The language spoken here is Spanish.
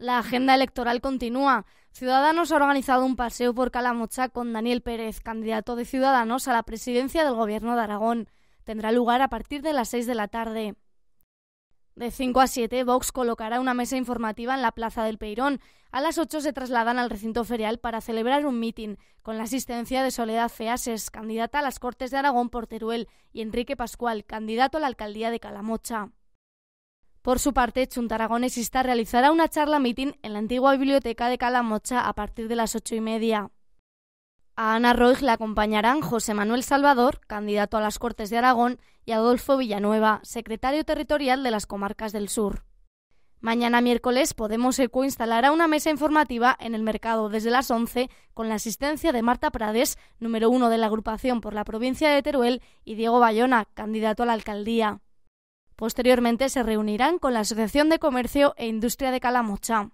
La agenda electoral continúa. Ciudadanos ha organizado un paseo por Calamocha con Daniel Pérez, candidato de Ciudadanos a la presidencia del Gobierno de Aragón. Tendrá lugar a partir de las seis de la tarde. De cinco a siete, Vox colocará una mesa informativa en la Plaza del Peirón. A las ocho se trasladan al recinto ferial para celebrar un mitin, con la asistencia de Soledad Feases, candidata a las Cortes de Aragón por Teruel, y Enrique Pascual, candidato a la alcaldía de Calamocha. Por su parte, Chuntaragonesista realizará una charla meeting en la antigua biblioteca de Calamocha a partir de las ocho y media. A Ana Roig le acompañarán José Manuel Salvador, candidato a las Cortes de Aragón, y Adolfo Villanueva, secretario territorial de las comarcas del sur. Mañana miércoles Podemos Eco instalará una mesa informativa en el mercado desde las once, con la asistencia de Marta Prades, número uno de la agrupación por la provincia de Teruel, y Diego Bayona, candidato a la alcaldía. Posteriormente se reunirán con la Asociación de Comercio e Industria de Calamocha.